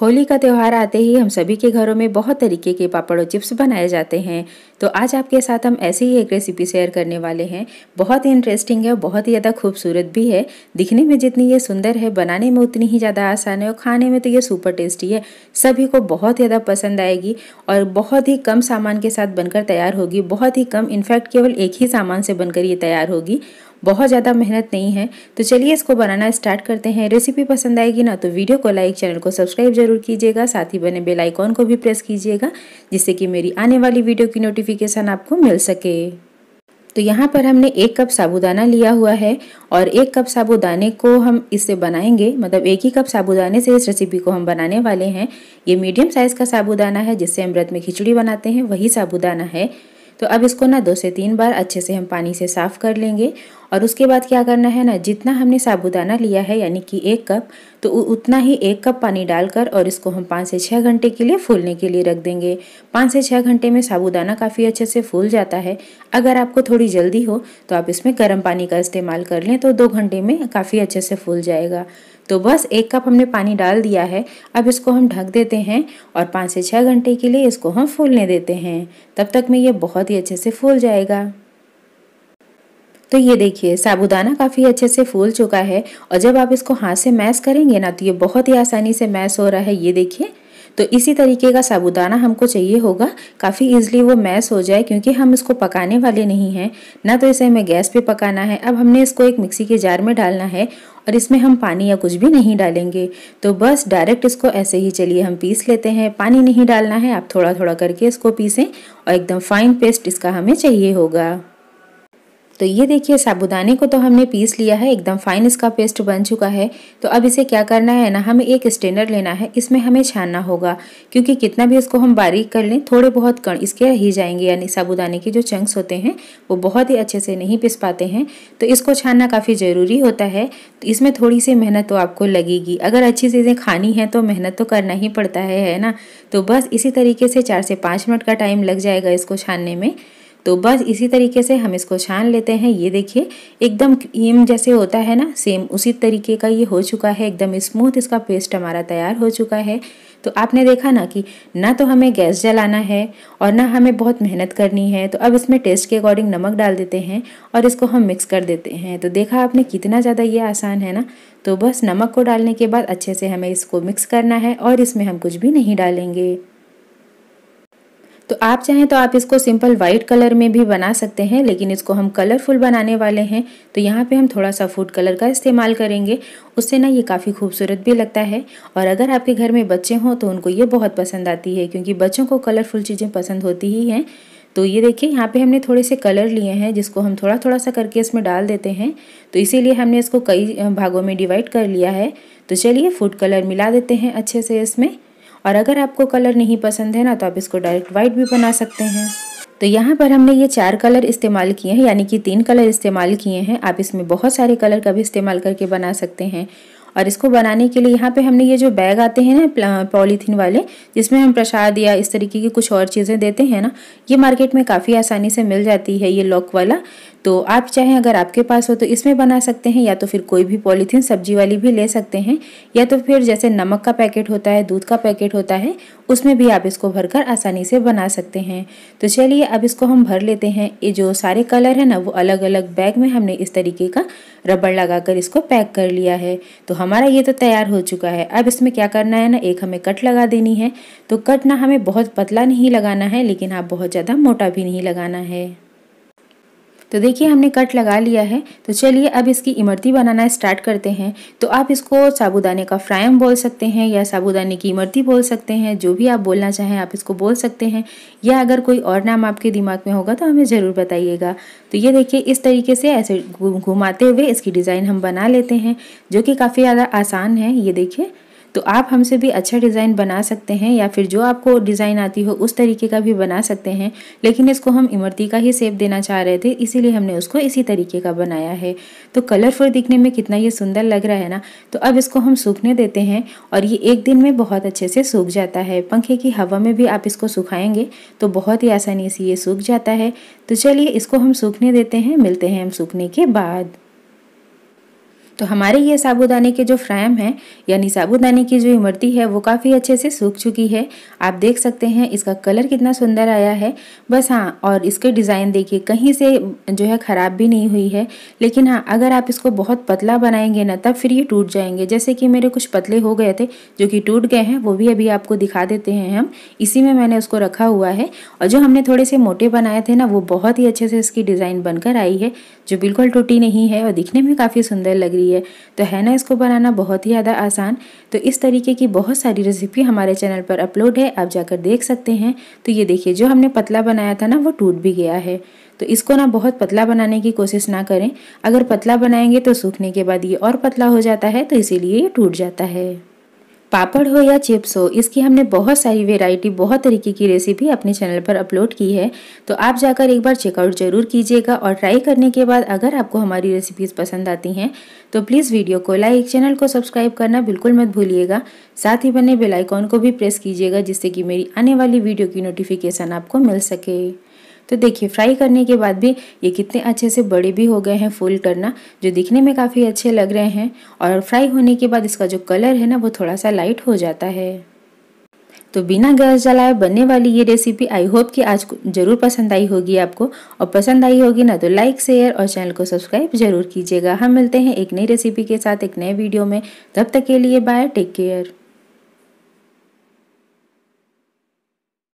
होली का त्यौहार आते ही हम सभी के घरों में बहुत तरीके के पापड़ और चिप्स बनाए जाते हैं तो आज आपके साथ हम ऐसी ही एक रेसिपी शेयर करने वाले हैं बहुत ही इंटरेस्टिंग है और बहुत ही ज़्यादा खूबसूरत भी है दिखने में जितनी ये सुंदर है बनाने में उतनी ही ज़्यादा आसान है और खाने में तो ये सुपर टेस्टी है सभी को बहुत ज़्यादा पसंद आएगी और बहुत ही कम सामान के साथ बनकर तैयार होगी बहुत ही कम इनफैक्ट केवल एक ही सामान से बनकर ये तैयार होगी बहुत ज़्यादा मेहनत नहीं है तो चलिए इसको बनाना स्टार्ट करते हैं रेसिपी पसंद आएगी ना तो वीडियो को लाइक चैनल को सब्सक्राइब जरूर कीजिएगा साथ ही बने बेल आइकॉन को भी प्रेस कीजिएगा जिससे कि मेरी आने वाली वीडियो की नोटिफिकेशन आपको मिल सके तो यहाँ पर हमने एक कप साबुदाना लिया हुआ है और एक कप साबुदाने को हम इससे बनाएंगे मतलब एक ही कप साबुदाने से इस रेसिपी को हम बनाने वाले हैं ये मीडियम साइज़ का साबुदाना है जिससे हम व्रत में खिचड़ी बनाते हैं वही साबुदाना है तो अब इसको ना दो से तीन बार अच्छे से हम पानी से साफ़ कर लेंगे और उसके बाद क्या करना है ना जितना हमने साबुदाना लिया है यानी कि एक कप तो उतना ही एक कप पानी डालकर और इसको हम पाँच से छः घंटे के लिए फूलने के लिए रख देंगे पाँच से छः घंटे में साबुदाना काफ़ी अच्छे से फूल जाता है अगर आपको थोड़ी जल्दी हो तो आप इसमें गर्म पानी का इस्तेमाल कर लें तो दो घंटे में काफ़ी अच्छे से फूल जाएगा तो बस एक कप हमने पानी डाल दिया है अब इसको हम ढक देते हैं और पाँच से छः घंटे के लिए इसको हम फूलने देते हैं तब तक में ये बहुत ही अच्छे से फूल जाएगा तो ये देखिए साबुदाना काफ़ी अच्छे से फूल चुका है और जब आप इसको हाथ से मैश करेंगे ना तो ये बहुत ही आसानी से मैश हो रहा है ये देखिए तो इसी तरीके का साबुदाना हमको चाहिए होगा काफ़ी ईजिली वो मैश हो जाए क्योंकि हम इसको पकाने वाले नहीं हैं ना तो इसे हमें गैस पे पकाना है अब हमने इसको एक मिक्सी के जार में डालना है और इसमें हम पानी या कुछ भी नहीं डालेंगे तो बस डायरेक्ट इसको ऐसे ही चलिए हम पीस लेते हैं पानी नहीं डालना है आप थोड़ा थोड़ा करके इसको पीसें और एकदम फाइन पेस्ट इसका हमें चाहिए होगा तो ये देखिए साबुदाने को तो हमने पीस लिया है एकदम फाइन इसका पेस्ट बन चुका है तो अब इसे क्या करना है ना हमें एक स्टेनर लेना है इसमें हमें छानना होगा क्योंकि कितना भी इसको हम बारीक कर लें थोड़े बहुत कण इसके रह ही जाएंगे यानी साबुदाने के जो चंक्स होते हैं वो बहुत ही अच्छे से नहीं पिस पाते हैं तो इसको छानना काफ़ी ज़रूरी होता है तो इसमें थोड़ी सी मेहनत तो आपको लगेगी अगर अच्छी चीज़ें खानी है तो मेहनत तो करना ही पड़ता है है ना तो बस इसी तरीके से चार से पाँच मिनट का टाइम लग जाएगा इसको छानने में तो बस इसी तरीके से हम इसको छान लेते हैं ये देखिए एकदम क्रीम जैसे होता है ना सेम उसी तरीके का ये हो चुका है एकदम स्मूथ इसका पेस्ट हमारा तैयार हो चुका है तो आपने देखा ना कि ना तो हमें गैस जलाना है और ना हमें बहुत मेहनत करनी है तो अब इसमें टेस्ट के अकॉर्डिंग नमक डाल देते हैं और इसको हम मिक्स कर देते हैं तो देखा आपने कितना ज़्यादा ये आसान है ना तो बस नमक को डालने के बाद अच्छे से हमें इसको मिक्स करना है और इसमें हम कुछ भी नहीं डालेंगे तो आप चाहें तो आप इसको सिंपल वाइट कलर में भी बना सकते हैं लेकिन इसको हम कलरफुल बनाने वाले हैं तो यहाँ पे हम थोड़ा सा फूड कलर का इस्तेमाल करेंगे उससे ना ये काफ़ी खूबसूरत भी लगता है और अगर आपके घर में बच्चे हों तो उनको ये बहुत पसंद आती है क्योंकि बच्चों को कलरफुल चीज़ें पसंद होती ही हैं तो ये देखिए यहाँ पे हमने थोड़े से कलर लिए हैं जिसको हम थोड़ा थोड़ा सा करके इसमें डाल देते हैं तो इसीलिए हमने इसको कई भागों में डिवाइड कर लिया है तो चलिए फूड कलर मिला देते हैं अच्छे से इसमें और अगर आपको कलर नहीं पसंद है ना तो आप इसको डायरेक्ट वाइट भी बना सकते हैं तो यहाँ पर हमने ये चार कलर इस्तेमाल किए हैं यानी कि तीन कलर इस्तेमाल किए हैं आप इसमें बहुत सारे कलर का भी इस्तेमाल करके बना सकते हैं और इसको बनाने के लिए यहाँ पे हमने ये जो बैग आते हैं ना पॉलीथीन वाले जिसमें हम प्रसाद या इस तरीके की कुछ और चीज़ें देते हैं ना ये मार्केट में काफ़ी आसानी से मिल जाती है ये लॉक वाला तो आप चाहे अगर आपके पास हो तो इसमें बना सकते हैं या तो फिर कोई भी पॉलीथीन सब्जी वाली भी ले सकते हैं या तो फिर जैसे नमक का पैकेट होता है दूध का पैकेट होता है उसमें भी आप इसको भरकर आसानी से बना सकते हैं तो चलिए अब इसको हम भर लेते हैं ये जो सारे कलर है ना वो अलग अलग बैग में हमने इस तरीके का रबड़ लगाकर इसको पैक कर लिया है तो हम हमारा ये तो तैयार हो चुका है अब इसमें क्या करना है ना एक हमें कट लगा देनी है तो कट ना हमें बहुत पतला नहीं लगाना है लेकिन आप हाँ, बहुत ज़्यादा मोटा भी नहीं लगाना है तो देखिए हमने कट लगा लिया है तो चलिए अब इसकी इमरती बनाना स्टार्ट करते हैं तो आप इसको साबुदाने का फ्रायम बोल सकते हैं या साबुदाने की इमरती बोल सकते हैं जो भी आप बोलना चाहें आप इसको बोल सकते हैं या अगर कोई और नाम आपके दिमाग में होगा तो हमें ज़रूर बताइएगा तो ये देखिए इस तरीके से ऐसे घुमाते हुए इसकी डिज़ाइन हम बना लेते हैं जो कि काफ़ी ज़्यादा आसान है ये देखिए तो आप हमसे भी अच्छा डिज़ाइन बना सकते हैं या फिर जो आपको डिज़ाइन आती हो उस तरीके का भी बना सकते हैं लेकिन इसको हम इमरती का ही सेप देना चाह रहे थे इसीलिए हमने उसको इसी तरीके का बनाया है तो कलरफुल दिखने में कितना ये सुंदर लग रहा है ना तो अब इसको हम सूखने देते हैं और ये एक दिन में बहुत अच्छे से सूख जाता है पंखे की हवा में भी आप इसको सुखाएंगे तो बहुत ही आसानी से ये सूख जाता है तो चलिए इसको हम सूखने देते हैं मिलते हैं हम सूखने के बाद तो हमारे ये साबूदाने के जो फ्रैम है यानी साबूदाने की जो इमरती है वो काफ़ी अच्छे से सूख चुकी है आप देख सकते हैं इसका कलर कितना सुंदर आया है बस हाँ और इसके डिज़ाइन देखिए कहीं से जो है ख़राब भी नहीं हुई है लेकिन हाँ अगर आप इसको बहुत पतला बनाएंगे ना तब फिर ये टूट जाएंगे जैसे कि मेरे कुछ पतले हो गए थे जो कि टूट गए हैं वो भी अभी आपको दिखा देते हैं हम इसी में मैंने उसको रखा हुआ है और जो हमने थोड़े से मोटे बनाए थे ना वो बहुत ही अच्छे से इसकी डिज़ाइन बनकर आई है जो बिल्कुल टूटी नहीं है और दिखने में काफ़ी सुंदर लग रही है रही है तो है ना इसको बनाना बहुत ही ज़्यादा आसान तो इस तरीके की बहुत सारी रेसिपी हमारे चैनल पर अपलोड है आप जाकर देख सकते हैं तो ये देखिए जो हमने पतला बनाया था ना वो टूट भी गया है तो इसको ना बहुत पतला बनाने की कोशिश ना करें अगर पतला बनाएंगे तो सूखने के बाद ये और पतला हो जाता है तो इसीलिए ये टूट जाता है पापड़ हो या चिप्स हो इसकी हमने बहुत सारी वेराइटी बहुत तरीके की रेसिपी अपने चैनल पर अपलोड की है तो आप जाकर एक बार चेकआउट ज़रूर कीजिएगा और ट्राई करने के बाद अगर आपको हमारी रेसिपीज़ पसंद आती हैं तो प्लीज़ वीडियो को लाइक चैनल को सब्सक्राइब करना बिल्कुल मत भूलिएगा साथ ही बने बेलाइकॉन को भी प्रेस कीजिएगा जिससे कि मेरी आने वाली वीडियो की नोटिफिकेशन आपको मिल सके तो देखिए फ्राई करने के बाद भी ये कितने अच्छे से बड़े भी हो गए हैं फूल करना जो दिखने में काफ़ी अच्छे लग रहे हैं और फ्राई होने के बाद इसका जो कलर है ना वो थोड़ा सा लाइट हो जाता है तो बिना गैस जलाए बनने वाली ये रेसिपी आई होप कि आज जरूर पसंद आई होगी आपको और पसंद आई होगी ना तो लाइक शेयर और चैनल को सब्सक्राइब जरूर कीजिएगा हम मिलते हैं एक नई रेसिपी के साथ एक नए वीडियो में तब तक के लिए बाय टेक केयर